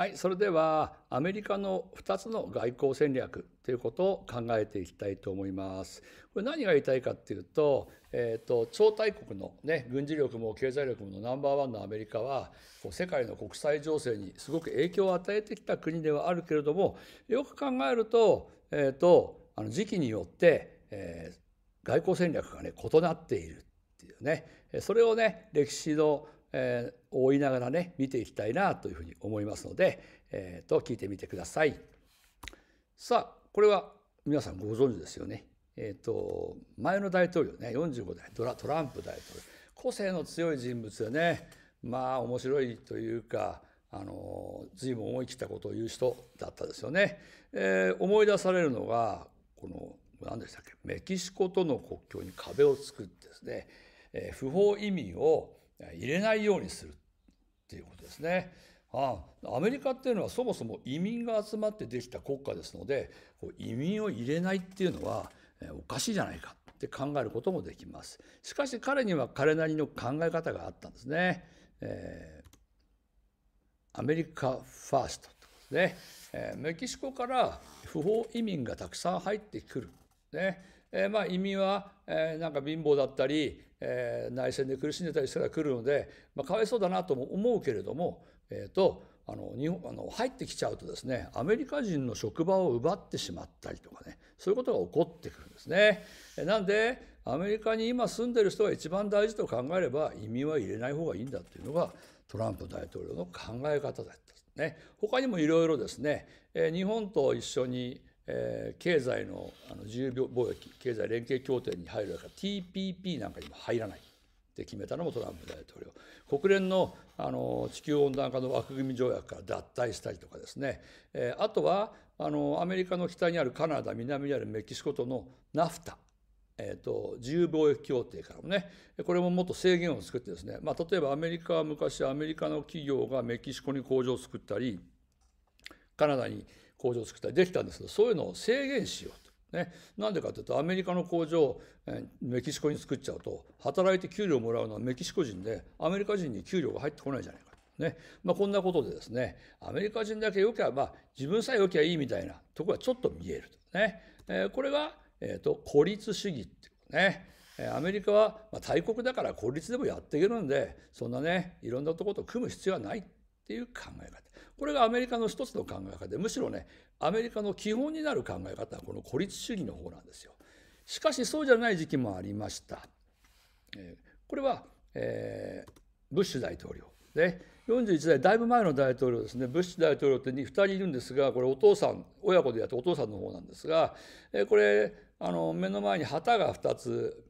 はい、それではアメリカの2つの外交戦略ということを考えていきたいと思います。これ何が言いたいかっていうと、えーと、超大国の、ね、軍事力も経済力もナンバーワンのアメリカは世界の国際情勢にすごく影響を与えてきた国ではあるけれどもよく考えると,、えーと、とあの時期によって、えー、外交戦略が、ね、異なっているっていうねそれをね歴史の、えー追いながらね見ていきたいなというふうに思いますので、えー、と聞いてみてください。さあこれは皆さんご存知ですよね。えーと、前の大統領ね45代ドラトランプ大統領個性の強い人物でねまあ面白いというかあの随分思い切ったことを言う人だったですよね。えー、思い出されるのがこの何でしたっけメキシコとの国境に壁を作ってですね、えー、不法移民を入れないようにするっていうことですね。ああアメリカっていうのはそもそも移民が集まってできた国家ですのでこう移民を入れないっていうのはおかしいじゃないかって考えることもできますしかし彼には彼なりの考え方があったんですね、えー、アメリカファーストですね、えー、メキシコから不法移民がたくさん入ってくるねえー、まあ移民は、えー、なんか貧乏だったり、えー、内戦で苦しんでたりしたら来るので、まあ、かわいそうだなとも思うけれども、えーと、あの日本あの入ってきちゃうとですねアメリカ人の職場を奪ってしまったりとかねそういうことが起こってくるんですね。えなんでアメリカに今住んでる人が一番大事と考えれば移民は入れない方がいいんだっていうのがトランプ大統領の考え方だったんですね。他にもいろいろですね、えー、日本と一緒にえー、経済のあの自由貿易経済連携協定に入るから TPP なんかにも入らないって決めたのもトランプ大統領国連のあの地球温暖化の枠組み条約から脱退したりとかですね、えー、あとはあのアメリカの北にあるカナダ南にあるメキシコとのナフタえーと、と自由貿易協定からもねこれももっと制限を作ってですね、まあ、例えばアメリカは昔アメリカの企業がメキシコに工場を作ったりカナダに工場を作ったりできたんですけどそういうのを制限しようと。ね、なんでかというとアメリカの工場をメキシコに作っちゃうと働いて給料をもらうのはメキシコ人でアメリカ人に給料が入ってこないじゃないかと、ねまあ、こんなことでですねアメリカ人だけよきゃ、まあ、自分さえよきゃいいみたいなところがちょっと見えると、ねえー、これが、えーと、孤立主義っていうね。アメリカは大国だから孤立でもやっていけるんでそんなねいろんなところと組む必要はないっていう考え方。これがアメリカの一つの考え方で、むしろね、アメリカの基本になる考え方はこの孤立主義の方なんですよ。しかしそうじゃない時期もありました。えこれは、えー、ブッシュ大統領。で41代だいぶ前の大統領ですねブッシュ大統領って 2, 2人いるんですがこれお父さん親子でやってお父さんの方なんですがこれあの目の前に旗が2つ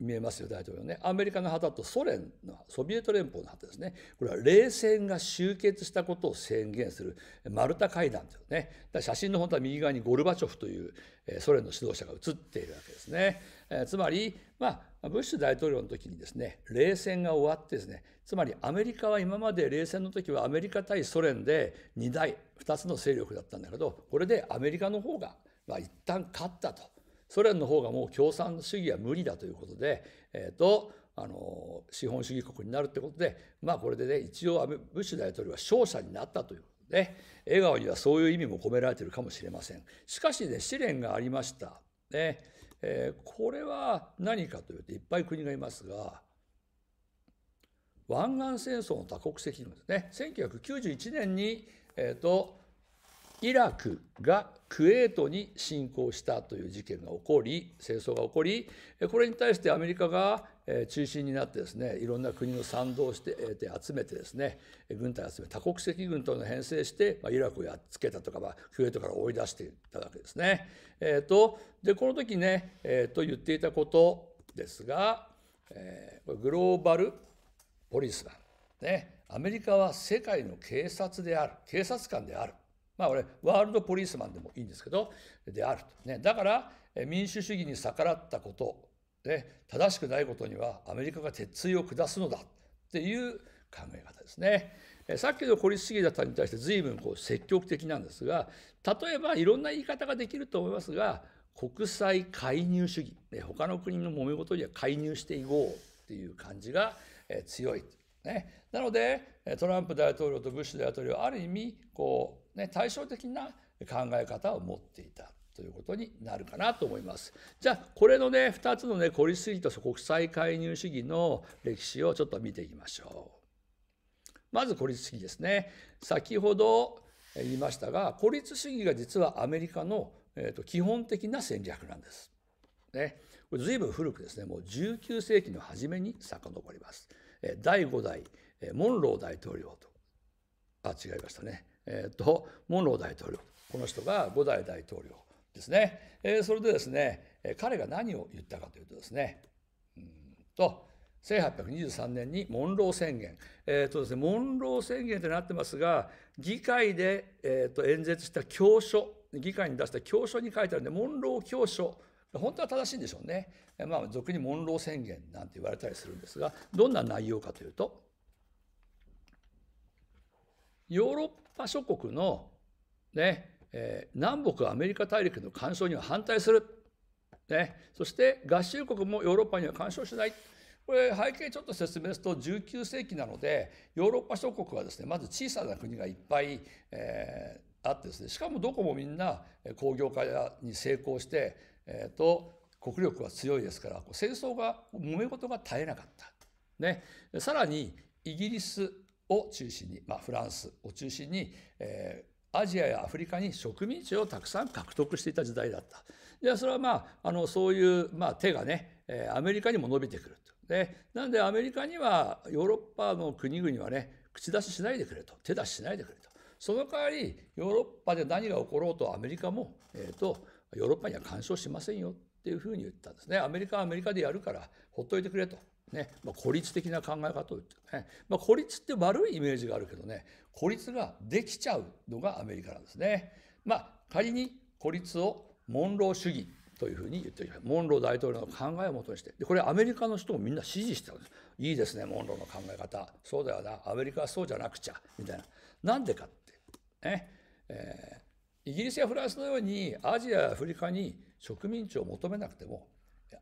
見えますよ大統領ねアメリカの旗とソ連のソビエト連邦の旗ですねこれは冷戦が終結したことを宣言するマルタ会談というね写真の本当は右側にゴルバチョフというソ連の指導者が写っているわけですねつまりまあブッシュ大統領の時にですね冷戦が終わってですねつまりアメリカは今まで冷戦の時はアメリカ対ソ連で2大2つの勢力だったんだけどこれでアメリカの方がまあ一旦勝ったと。ソ連の方がもう共産主義は無理だということで、えーと、あの資本主義国になるってことでまあこれでね一応ブッシュ大統領は勝者になったということで、ね、笑顔にはそういう意味も込められているかもしれません。しかしね試練がありました。ねえー、これは何かというといっぱい国がいますが湾岸戦争の多国籍軍ですね1991年に、えーとイラクがクウェートに侵攻したという事件が起こり戦争が起こりこれに対してアメリカが中心になってですねいろんな国の賛同して集めてですね軍隊を集め多国籍軍との編成して、まあ、イラクをやっつけたとか、まあ、クウェートから追い出していたわけですね。えーと、とでこの時ね、えー、と言っていたことですが、えー、グローバルポリスマン、ね、アメリカは世界の警察である警察官である。まあ俺ワールドポリスマンでもいいんですけどであると、ね、だから民主主義に逆らったことね、正しくないことにはアメリカが鉄槌を下すのだっていう考え方ですね。さっきの孤立主義だったに対して随分こう積極的なんですが例えばいろんな言い方ができると思いますが国際介入主義他の国の揉め事には介入していこうっていう感じが強い。ね、なのでトランプ大統領とブッシュ大統領はある意味こうね、対照的な考え方を持っていた。ということになるかなと思います。じゃあこれのね2つのね孤立主義と国際介入主義の歴史をちょっと見ていきましょう。まず孤立主義ですね。先ほど言いましたが孤立主義が実はアメリカの、えーと、基本的な戦略なんです。ね、これ随分古くですねもう19世紀の初めに遡ります。第5代モンロー大統領とあ違いましたねえー、っとモンロー大統領この人が五代大統領ですね、えー、それでですね彼が何を言ったかというとですねうんと1823年にモンロー宣言、えーとですね、モンロー宣言となってますが議会で、えー、と演説した教書議会に出した教書に書いてあるんでモンロー教書本当は正しいんでしょうね、まあ、俗にモンロー宣言なんて言われたりするんですがどんな内容かというとヨーロッカ諸国の、ねえー、南北アメリカ大陸の干渉には反対する、ね、そして合衆国もヨーロッパには干渉しない。これ背景ちょっと説明すると19世紀なのでヨーロッパ諸国はですねまず小さな国がいっぱい、えあってですねしかもどこもみんな工業化に成功して、えと、と国力は強いですから戦争が揉め事が絶えなかった。ね、さらにイギリスを中心に、まあ、フランスを中心に、えー、アジアやアフリカに植民地をたくさん獲得していた時代だった。でそれはまああのそういう、まあ、手がねアメリカにも伸びてくると。でなんでアメリカにはヨーロッパの国々はね口出ししないでくれと手出ししないでくれと。その代わりヨーロッパで何が起ころうとアメリカも、えーとヨーロッパには干渉しませんよっていうふうに言ったんですね。アメリカはアメリカでやるからほっといてくれと。ねまあ、孤立的な考え方を言ってね、まあ、孤立って悪いイメージがあるけどね孤立ができちゃうのがアメリカなんですね。まあ、仮に孤立をモンロー主義というふうに言っておきますモンロー大統領の考えをもとにしてでこれアメリカの人もみんな支持してるんですいいですねモンローの考え方そうだよなアメリカはそうじゃなくちゃみたいななんでかってね、えー、イギリスやフランスのようにアジアやアフリカに植民地を求めなくても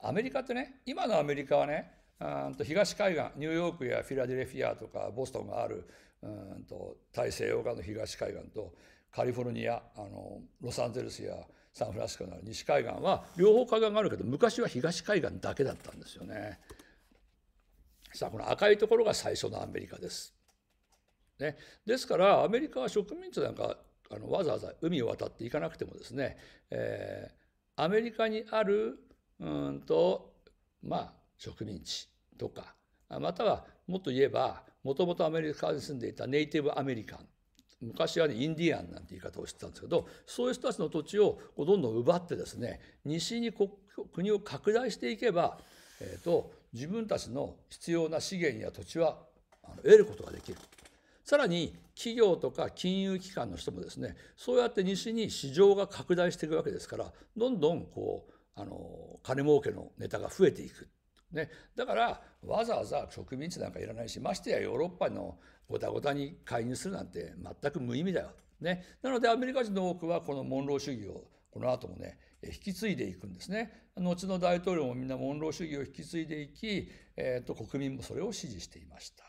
アメリカってね今のアメリカはねあと東海岸ニューヨークやフィラデルフィアとかボストンがあるうんと大西洋側の東海岸とカリフォルニアあのロサンゼルスやサンフランシスコの西海岸は両方海岸があるけど昔は東海岸だけだったんですよね。さあこの赤いところが最初のアメリカです。ね、ですからアメリカは植民地なんかあのわざわざ海を渡っていかなくてもですね、えー、アメリカにあるうんとまあ植民地とかまたはもっと言えばもともとアメリカに住んでいたネイティブアメリカン昔は、ね、インディアンなんて言い方をしてたんですけどそういう人たちの土地をどんどん奪ってですね西に国を拡大していけば、えーと、自分たちの必要な資源や土地は得ることができる。さらに企業とか金融機関の人もですねそうやって西に市場が拡大していくわけですからどんどんこうあの金儲けのネタが増えていくね、だからわざわざ植民地なんかいらないしましてやヨーロッパのごたごたに介入するなんて全く無意味だよ。ね、なのでアメリカ人の多くはこのモンロー主義をこの後もね引き継いでいくんですね。後の大統領もみんなモンロー主義を引き継いでいき、えーと、国民もそれを支持していました。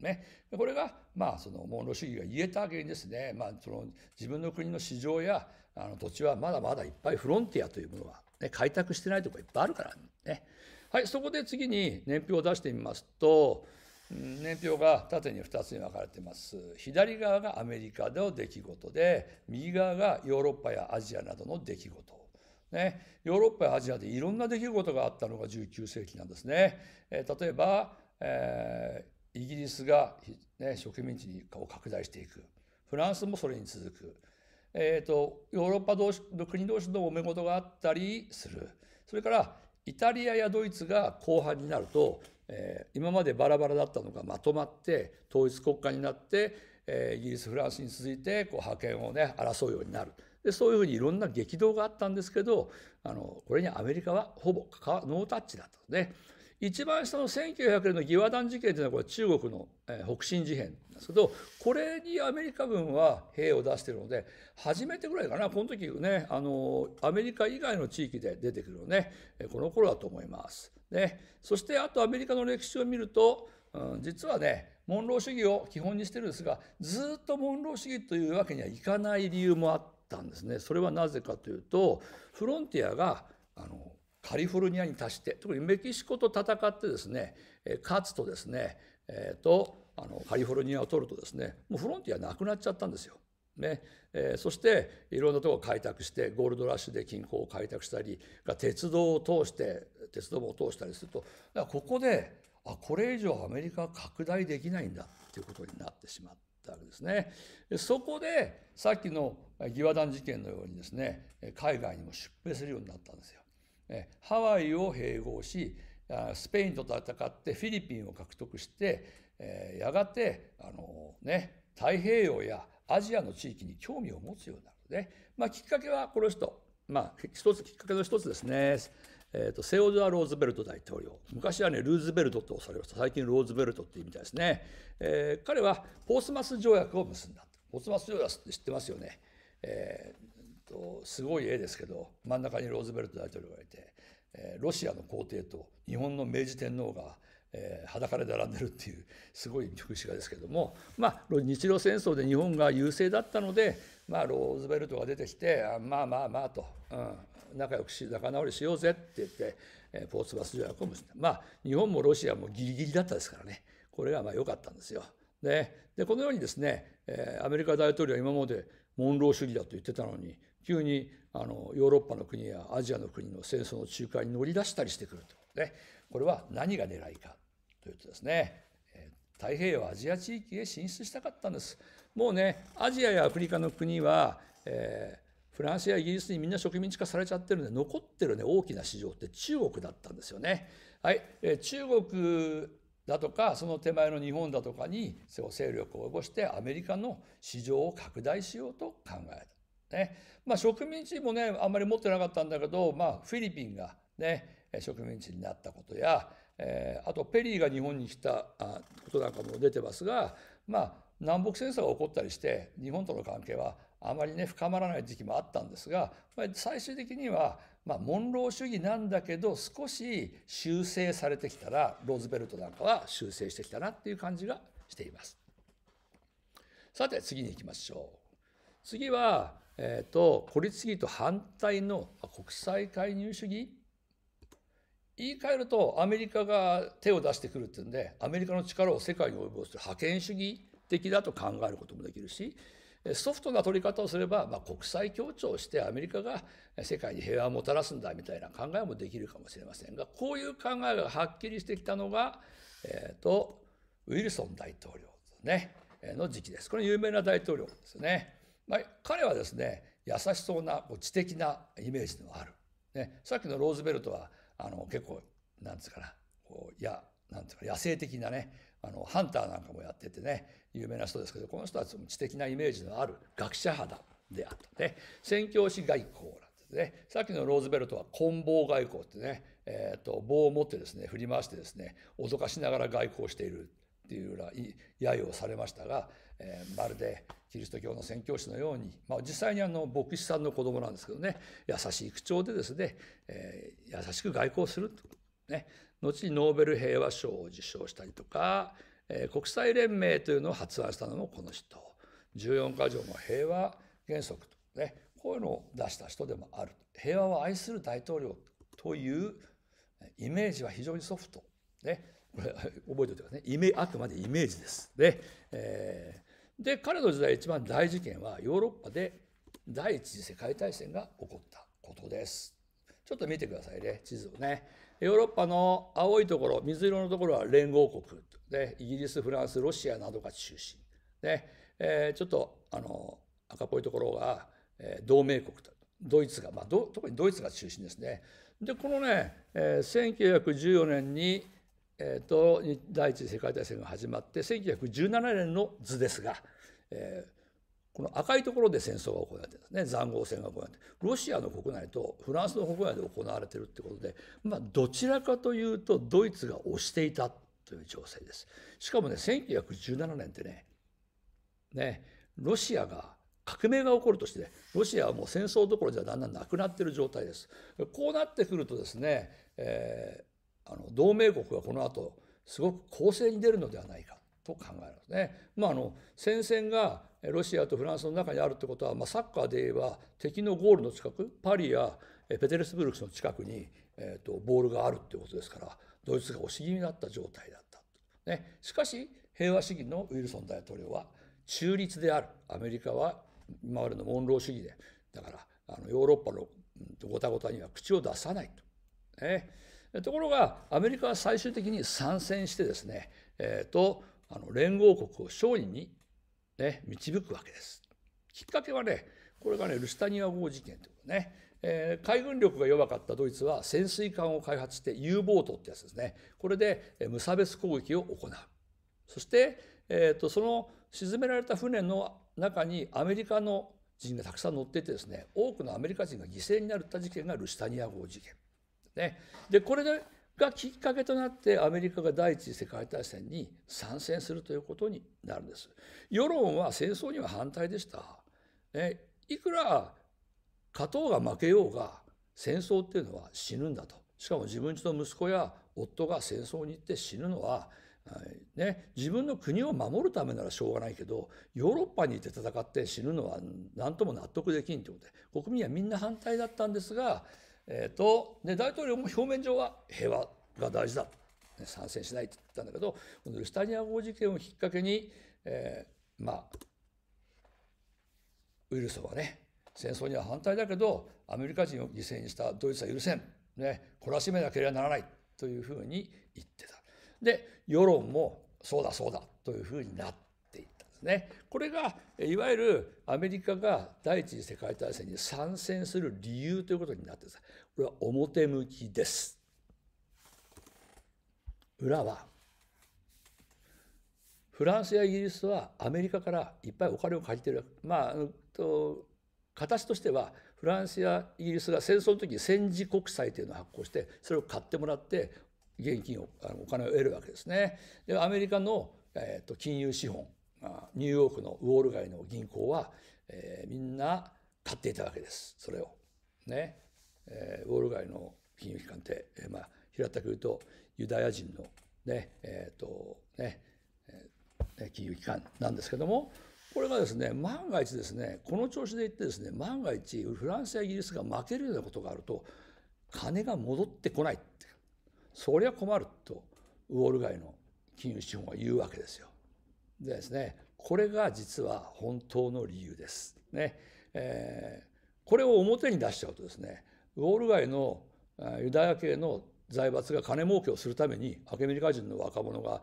ね、これが、まあ、そのモンロー主義が言えた原因ですね、まあ、その自分の国の市場やあの土地はまだまだいっぱいフロンティアというものは、ね、開拓してないところがいっぱいあるからね。はい、そこで次に年表を出してみますと、年表が縦に2つに分かれています左側がアメリカでの出来事で右側がヨーロッパやアジアなどの出来事ね、ヨーロッパやアジアでいろんな出来事があったのが19世紀なんですね。えー、例えば、えー、イギリスが、ね、植民地を拡大していくフランスもそれに続く、えーと、ヨーロッパ同士の国同士の揉め事があったりするそれからイタリアやドイツが後半になると、えー、今までバラバラだったのがまとまって統一国家になって、えー、イギリスフランスに続いてこう覇権をね争うようになるでそういうふうにいろんな激動があったんですけどあのこれにアメリカはほぼノータッチだったんですね。一番下の1900年の義和団事件というのはこれ中国の、北進事変ですけどこれにアメリカ軍は兵を出してるので初めてぐらいかなこの時ねあのアメリカ以外の地域で出てくるのねこの頃だと思います。ね、そしてあとアメリカの歴史を見ると、うん、実はねモンロー主義を基本にしてるんですがずっとモンロー主義というわけにはいかない理由もあったんですね。それはなぜかというとフロンティアがあのカリフォルニアに達して特にメキシコと戦ってですね勝つとですねえーと、あのカリフォルニアを取るとですねもうフロンティアなくなっちゃったんですよ。ねえー、そしていろんなとこを開拓してゴールドラッシュで近郊を開拓したり鉄道を通して鉄道も通したりするとだからここであこれ以上アメリカは拡大できないんだっていうことになってしまったわけですね。そこでさっきの義和団事件のようにですね海外にも出兵するようになったんですよ。ハワイを併合しスペインと戦ってフィリピンを獲得してやがてあの、ね、太平洋やアジアの地域に興味を持つようになるね、まあ、きっかけはこの人、まあ、一つきっかけの一つですね、えーと、セオドア・ローズベルト大統領昔はねルーズベルトとされました最近ローズベルトっていうみたいですね、えー、彼はポースマス条約を結んだポースマス条約って知ってますよね、えとすごい絵ですけど真ん中にローズベルト大統領がいて、えー、ロシアの皇帝と日本の明治天皇が、えー、裸で並んでるっていうすごい風刺画ですけども、まあ、日露戦争で日本が優勢だったので、まあ、ローズベルトが出てきて「あまあまあまあと」うん、仲良くし仲直りしようぜ」って言って、えー、ポーツバス条約を結んでまあ日本もロシアもギリギリだったですからねこれがまあ良かったんですよ。でこのようにですね、えー、アメリカ大統領は今までモンロー主義だと言ってたのに急にあのヨーロッパの国やアジアの国の戦争の仲介に乗り出したりしてくると、ね、これは何が狙いかというとですね太平洋アジア地域へ進出したかったんですもうねアジアやアフリカの国は、えー、フランスやイギリスにみんな植民地化されちゃってるんで残ってるね大きな市場って中国だったんですよね。はい、えー、中国だとかその手前の日本だとかに勢力を及ぼしてアメリカの市場を拡大しようと考えた。ねまあ、植民地もねあんまり持ってなかったんだけど、まあ、フィリピンが、ね、植民地になったことや、えー、あとペリーが日本に来たあことなんかも出てますが、まあ、南北戦争が起こったりして日本との関係はあまりね深まらない時期もあったんですが、まあ、最終的には、まあ、モンロー主義なんだけど少し修正されてきたらローズベルトなんかは修正してきたなっていう感じがしています。さて次に行きましょう。次はえーと、孤立主義と反対の国際介入主義言い換えるとアメリカが手を出してくるっていうんでアメリカの力を世界に及ぼす覇権主義的だと考えることもできるしソフトな取り方をすれば、まあ、国際協調をしてアメリカが世界に平和をもたらすんだみたいな考えもできるかもしれませんがこういう考えがはっきりしてきたのが、えーと、とウィルソン大統領ですねの時期です。これ有名な大統領ですね。まあ、彼はですね優しそうなこう知的なイメージのある、ね、さっきのローズベルトはあの結構なんつうかなこういやなんていうか野生的なねあのハンターなんかもやっててね有名な人ですけどこの人は知的なイメージのある学者肌であったね宣教師外交なんですねさっきのローズベルトは棍棒外交ってね、えーと、棒を持ってですね振り回してですね脅かしながら外交しているっていうような揶揄をされましたがえー、まるでキリスト教の宣教師のように、まあ、実際にあの牧師さんの子供なんですけどね優しい口調でですね、えー、優しく外交すると、ね、後にノーベル平和賞を受賞したりとか、えー、国際連盟というのを発案したのもこの人14か条の平和原則と、ね、こういうのを出した人でもある平和を愛する大統領というイメージは非常にソフト。ね、これ覚えておいてくださいねイメあくまでイメージです。で、えで彼の時代一番大事件はヨーロッパで第一次世界大戦が起こったことです。ちょっと見てくださいね地図をね。ヨーロッパの青いところ水色のところは連合国でイギリスフランスロシアなどが中心で、えー、ちょっとあの赤っぽいところが、えー、同盟国とドイツが、まあ、ど、特にドイツが中心ですね。でこのね、えー、1914年にえーと、第一次世界大戦が始まって1917年の図ですが、えー、この赤いところで戦争が行われてるんですね塹壕戦が行われてロシアの国内とフランスの国内で行われてるってことで、まあ、どちらかというとドイツが押していたという情勢です。しかもね1917年ってねねロシアが革命が起こるとして、ね、ロシアはもう戦争どころじゃだんだんなくなってる状態です。こうなってくるとですね、えーあの同盟国がこの後すごく攻勢に出るのではないかと考えますね。まあ、あの戦線がロシアとフランスの中にあるってことは、まあ、サッカーで言えば敵のゴールの近くパリやペテルスブルクの近くに、えーと、ボールがあるってことですからドイツが押し気味だった状態だった、ね、しかし平和主義のウィルソン大統領は中立であるアメリカは今までのモンロー主義でだからあのヨーロッパのごたごたには口を出さないと。ねところがアメリカは最終的に参戦してですね、えーと、あの連合国を勝利に、ね、導くわけです。きっかけはねこれがねルシタニア号事件ということね、えー、海軍力が弱かったドイツは潜水艦を開発して U ボートってやつですねこれで無差別攻撃を行うそして、えーと、その沈められた船の中にアメリカの人がたくさん乗っていてですね多くのアメリカ人が犠牲になった事件がルシタニア号事件ね、でこれがきっかけとなってアメリカが第一次世界大戦に参戦するということになるんです。世論は戦争には反対でした。ね、いくら勝とうが負けようが戦争っていうのは死ぬんだと。しかも自分ちの息子や夫が戦争に行って死ぬのははいね、自分の国を守るためならしょうがないけどヨーロッパに行って戦って死ぬのは何とも納得できんということで国民はみんな反対だったんですがえーとで大統領も表面上は平和が大事だと、ね、参戦しないって言ったんだけどこのルスタニア号事件をきっかけに、えー、まあウイルスはね戦争には反対だけどアメリカ人を犠牲にしたドイツは許せん、ね、懲らしめなければならないというふうに言ってた。で世論もそうだそうだというふうになっですね。これがいわゆるアメリカが第一次世界大戦に参戦する理由ということになってまこれは表向きです。裏はフランスやイギリスはアメリカからいっぱいお金を借りてるまあと形としてはフランスやイギリスが戦争の時に戦時国債というのを発行してそれを買ってもらって現金をあのお金を得るわけですね。でアメリカの、えーと金融資本ニューヨークのウォール街の銀行は、えー、みんな買っていたわけですそれを。ねえー、ウォール街の金融機関って、えーまあ、平たく言うとユダヤ人のねえーとねえー、金融機関なんですけどもこれがですね万が一ですねこの調子でいってですね万が一フランスやイギリスが負けるようなことがあると金が戻ってこないってそりゃ困るとウォール街の金融資本は言うわけですよ。ですねこれが実は本当の理由です。ねえー、これを表に出しちゃうとですねウォール街のユダヤ系の財閥が金儲けをするためにアメリカ人の若者が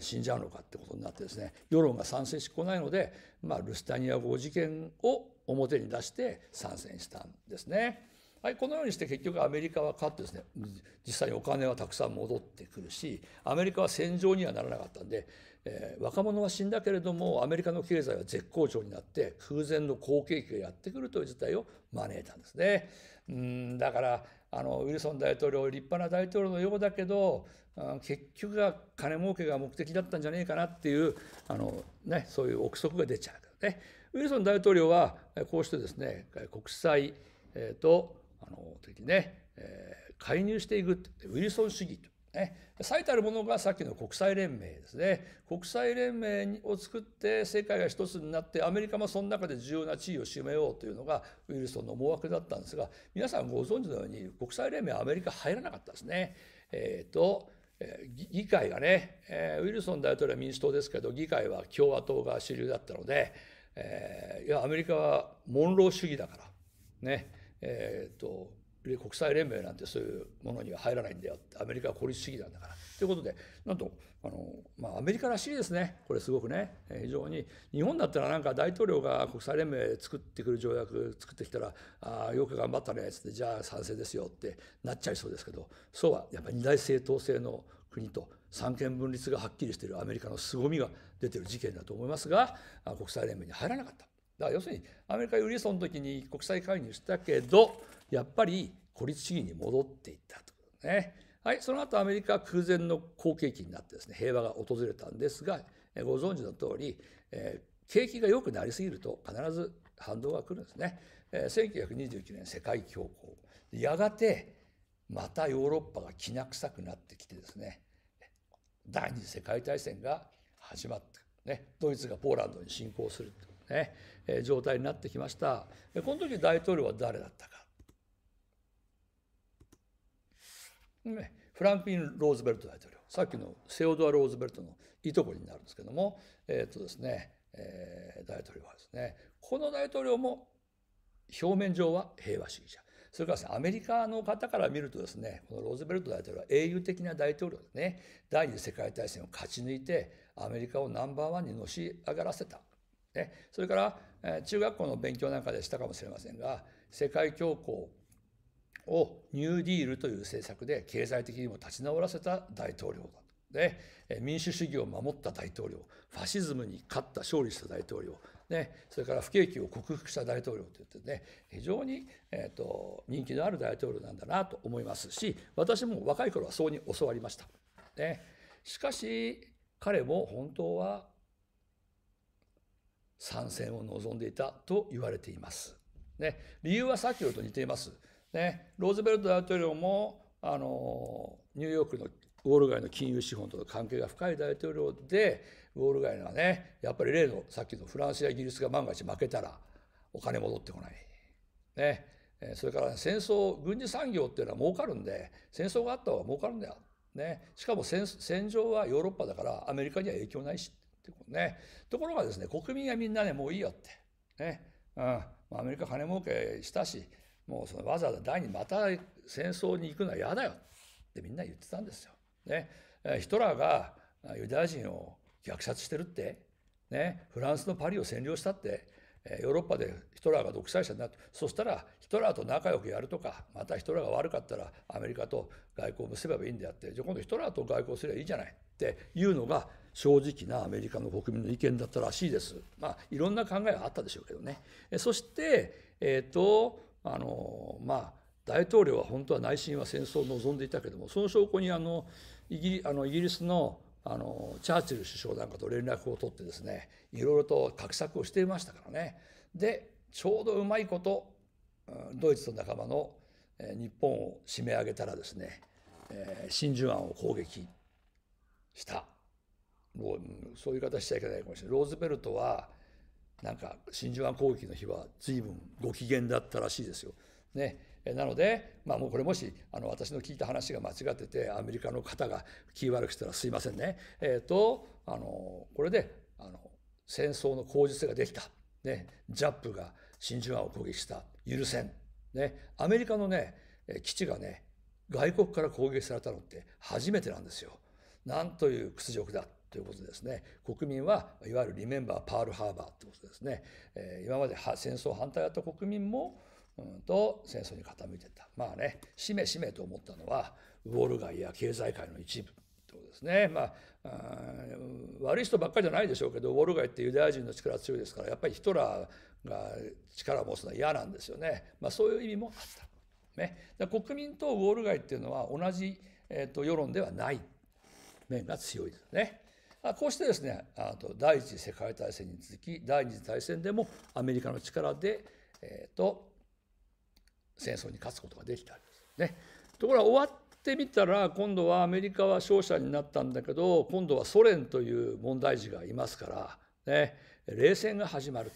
死んじゃうのかってことになってですね世論が賛成しこないので、まあ、ルスタニア号事件を表に出して参戦したんですね。はい、このようにして結局アメリカは勝ってですね実際にお金はたくさん戻ってくるしアメリカは戦場にはならなかったんでえー、若者は死んだけれどもアメリカの経済は絶好調になって空前の好景気がやってくるという事態を招いたんですね。うんだからあのウィルソン大統領立派な大統領のようだけど、うん、結局は金儲けが目的だったんじゃねえかなっていうあの、ね、そういう憶測が出ちゃうねウィルソン大統領はこうしてですね国債、えー、とあの的ね、えー、介入していくウィルソン主義とね、最たるものがさっきの国際連盟ですね国際連盟を作って世界が一つになってアメリカもその中で重要な地位を占めようというのがウィルソンの思惑だったんですが皆さんご存知のように国際連盟はアメリカ入らなかったですね。えーと、と議会がね、えウィルソン大統領は民主党ですけど議会は共和党が主流だったので、えー、いやアメリカはモンロー主義だからねえーと国際連盟なんてそういうものには入らないんだよアメリカは孤立主義なんだからということでなんとあの、まあ、アメリカらしいですねこれすごくね非常に日本だったらなんか大統領が国際連盟作ってくる条約作ってきたら「ああよく頑張ったね」っつって「じゃあ賛成ですよ」ってなっちゃいそうですけどそうはやっぱり二大政党制の国と三権分立がはっきりしているアメリカの凄みが出てる事件だと思いますが国際連盟に入らなかった。だから要するにアメリカユリソンの時に国際議にしたけどやっぱり孤立主義に戻っていったとね。はい、その後アメリカは空前の好景気になってですね平和が訪れたんですがご存知の通り、えー、景気が良くなりすぎると必ず反動が来るんですね。えー、1929年世界恐慌やがてまたヨーロッパがきな臭くなってきてですね第二次世界大戦が始まって、ね、ドイツがポーランドに侵攻するという、ね、えー、状態になってきました。この時大統領は誰だったかフランピン・ローズベルト大統領さっきのセオドア・ローズベルトのいとこになるんですけども、えーとですねえー、大統領はですねこの大統領も表面上は平和主義者それからです、ね、アメリカの方から見るとですねこのローズベルト大統領は英雄的な大統領でね第二次世界大戦を勝ち抜いてアメリカをナンバーワンにのし上がらせた、ね、それから、えー、中学校の勉強なんかでしたかもしれませんが世界恐慌をニューディールという政策で経済的にも立ち直らせた大統領だで民主主義を守った大統領ファシズムに勝った勝利した大統領、ね、それから不景気を克服した大統領といってね非常に、えーと、人気のある大統領なんだなと思いますし私も若い頃はそうに教わりました。ね、しかし彼も本当は参戦を望んでいたと言われています。ね、理由はさっきと似ています。ね、ローズベルト大統領もあのニューヨークのウォール街の金融資本との関係が深い大統領でウォール街はねやっぱり例のさっきのフランスやイギリスが万が一負けたらお金戻ってこない、ね、それから戦争軍事産業っていうのは儲かるんで戦争があった方が儲かるんだよ、ね、しかも戦場はヨーロッパだからアメリカには影響ないしってことねところがですね国民はみんなねもういいよってね、うん、アメリカ金儲けしたしもうそのわざわざ第二また戦争に行くのは嫌だよってみんな言ってたんですよ。ね、ヒトラーがユダヤ人を虐殺してるって、ね、フランスのパリを占領したってヨーロッパでヒトラーが独裁者になってそしたらヒトラーと仲良くやるとかまたヒトラーが悪かったらアメリカと外交を結べばいいんであってじゃあ今度ヒトラーと外交すればいいじゃないっていうのが正直なアメリカの国民の意見だったらしいです。まあいろんな考えはあったでしょうけどね。そして、えーとあのまあ大統領は本当は内心は戦争を望んでいたけどもその証拠にあのイギリあのイギリスのあのチャーチル首相なんかと連絡を取ってですねいろいろと画策をしていましたからねでちょうどうまいことドイツと仲間の日本を締め上げたらですね真珠湾を攻撃したもうそういう形しちゃいけないかもしれない。ローズベルトはなんか真珠湾攻撃の日は随分ご機嫌だったらしいですよ。ね、なので、まあ、もうこれもしあの私の聞いた話が間違っててアメリカの方が気悪くしたらすいませんね、えーと、とあのこれであの戦争の口実ができた、ね、ジャップが真珠湾を攻撃した許せん、ね、アメリカの、ね、基地がね外国から攻撃されたのって初めてなんですよ。なんという屈辱だということですね国民はいわゆるリメンバーパールハーバーということですね、えー、今まで戦争反対だった国民もうんと戦争に傾いてたまあねしめしめと思ったのはウォール街や経済界の一部ということですねまあ悪い人ばっかりじゃないでしょうけどウォール街ってユダヤ人の力強いですからやっぱりヒトラーが力を持つのは嫌なんですよね、まあ、そういう意味もあった。ね、国民とウォール街っていうのは同じ、えーと、と世論ではない面が強いですね。こうしてですねあと第一次世界大戦に続き第二次大戦でもアメリカの力で、えーと、と戦争に勝つことができたわけです。ね、ところが終わってみたら今度はアメリカは勝者になったんだけど今度はソ連という問題児がいますから、ね、冷戦が始まる、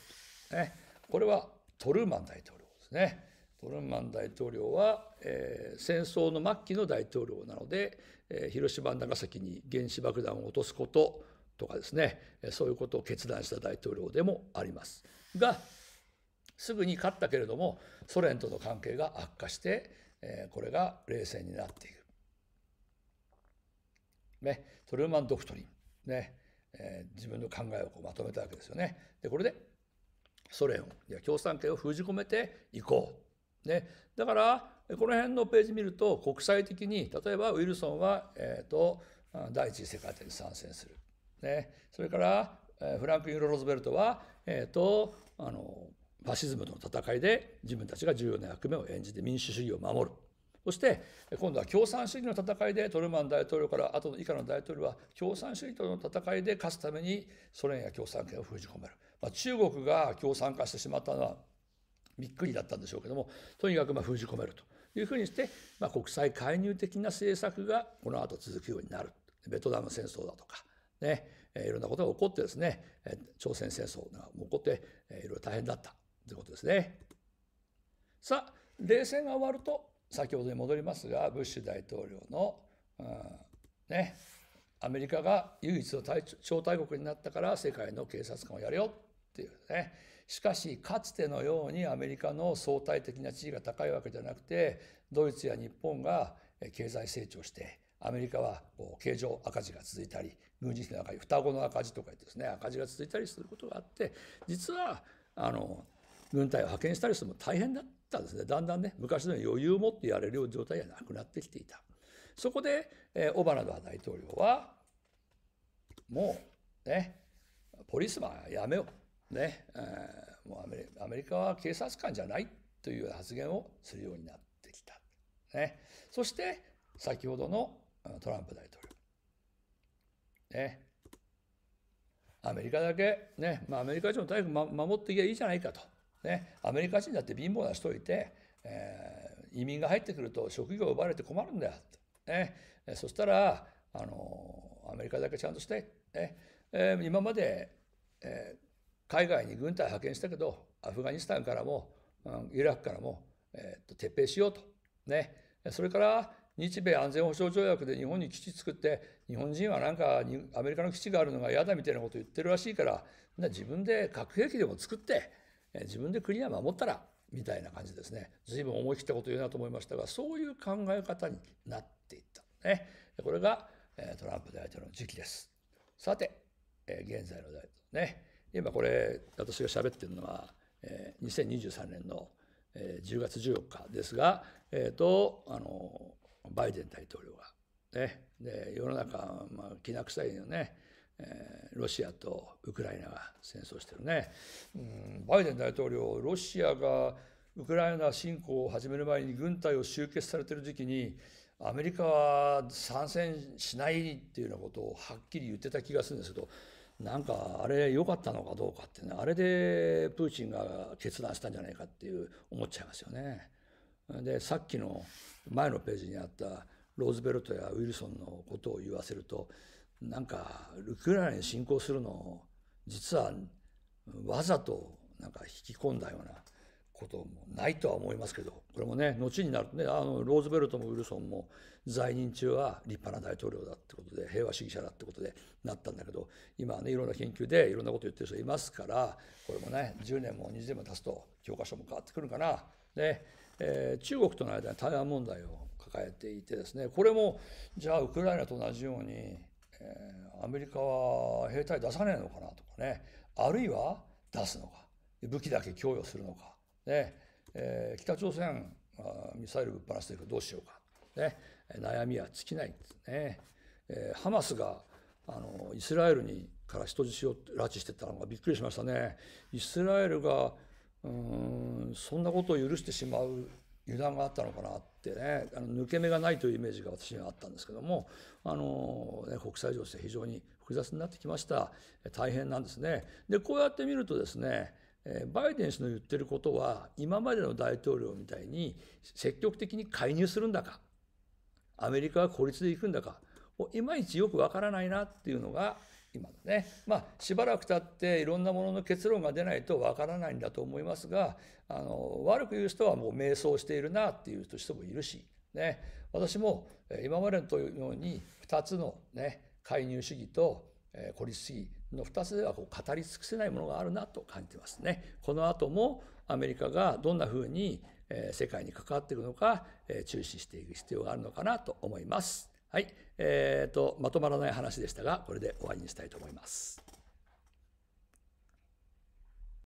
ね、これはトルーマン大統領ですね。トルンマン大統領は、えー、戦争の末期の大統領なので、えー、広島長崎に原子爆弾を落とすこととかですねそういうことを決断した大統領でもありますがすぐに勝ったけれどもソ連との関係が悪化して、えー、これが冷戦になっている。ね、トルーマン・ドクトリン、ねえー、自分の考えをこうまとめたわけですよね。でこれでソ連いや共産権を封じ込めていこね、だからこの辺のページ見ると国際的に例えばウィルソンは、えーと、第一次世界大戦に参戦する、ね、それからフランク・ユーロ・ロズベルトは、えーと、とあのファシズムとの戦いで自分たちが重要な役目を演じて民主主義を守るそして今度は共産主義の戦いでトルマン大統領から後の以下の大統領は共産主義との戦いで勝つためにソ連や共産権を封じ込める、まあ、中国が共産化してしまったのはびっくりだったんでしょうけどもとにかくま封じ込めるというふうにして、まあ、国際介入的な政策がこの後続くようになるベトナム戦争だとか、ね、いろんなことが起こってですね朝鮮戦争が起こっていろいろ大変だったということですね。さあ冷戦が終わると先ほどに戻りますがブッシュ大統領の、うんね、アメリカが唯一の超大国になったから世界の警察官をやれよっていうねしかしかつてのようにアメリカの相対的な地位が高いわけじゃなくてドイツや日本が経済成長してアメリカは経常赤字が続いたり軍事費の赤字双子の赤字とかですね赤字が続いたりすることがあって実はあの軍隊を派遣したりしても大変だったんですねだんだんね昔の余裕を持ってやれる状態がなくなってきていたそこで、えー、オバナド大統領はもうねポリスマンやめようね、えもうアメリアメリカは警察官じゃないという発言をするようになってきた。ね、そして先ほどのトランプ大統領。ね、アメリカだけ、ねまあ、アメリカ人の大陸守っていけばいいじゃないかと。ね、アメリカ人だって貧乏な人いて、えー、移民が入ってくると職業を奪われて困るんだよ、ね、そしたらあのアメリカだけちゃんとして、ねえー、今まで、え海外に軍隊派遣したけどアフガニスタンからも、うん、イラクからも、えー、っと撤兵しようと、ね、それから日米安全保障条約で日本に基地作って日本人はなんかアメリカの基地があるのが嫌だみたいなこと言ってるらしいから自分で核兵器でも作って自分で国は守ったらみたいな感じですね随分思い切ったこと言うなと思いましたがそういう考え方になっていったねこれがトランプ大統領の時期ですさて現在の大統領ね今これ私が喋ってるのは、2023年の、10月14日ですが、えーと、あのバイデン大統領が、ね、で世の中、まあ、きな臭いよね、えー、ロシアとウクライナが戦争してるね。うんバイデン大統領ロシアがウクライナ侵攻を始める前に軍隊を集結されてる時期にアメリカは参戦しないっていうようなことをはっきり言ってた気がするんですけどなんかあれ良かったのかどうかってねあれでプーチンが決断したんじゃないかっていう思っちゃいますよね。でさっきの前のページにあったローズベルトやウィルソンのことを言わせるとなんかウクライナに侵攻するのを実はわざとなんか引き込んだようなこともないとは思いますけどこれもね後になるとねあのローズベルトもウィルソンも在任中は立派な大統領だってことで平和主義者だってことでなったんだけど今はねいろんな研究でいろんなこと言ってる人いますからこれもね10年も20年も経つと教科書も変わってくるかな。でえー、中国との間に台湾問題を抱えていてですねこれもじゃあウクライナと同じように、えー、アメリカは兵隊出さねえのかなとかねあるいは出すのか武器だけ供与するのかねえー、北朝鮮ミサイルぶっ放していくどうしようか、ね、悩みは尽きないんですね、えー、ハマスがあのイスラエルにから人質を拉致してたのがびっくりしましたねイスラエルがうんそんなことを許してしまう油断があったのかなってねあの抜け目がないというイメージが私にはあったんですけどもあの、ね、国際情勢非常に複雑になってきました大変なんですね。でこうやって見るとですねバイデン氏の言ってることは、今までの大統領みたいに積極的に介入するんだか、アメリカは孤立でいくんだか、いまいちよくわからないなっていうのが、今のね、まあ、しばらく経っていろんなものの結論が出ないとわからないんだと思いますがあの悪く言う人はもう迷走しているなっていう人もいるし、ね、私も今までのように2つの、ね、介入主義と孤立主義の2つではこう語り尽くせないものがあるなと感じてますね。この後もアメリカがどんなふうに世界に関わっていくのか注視していく必要があるのかなと思います。はい、えーとまとまらない話でしたがこれで終わりにしたいと思います。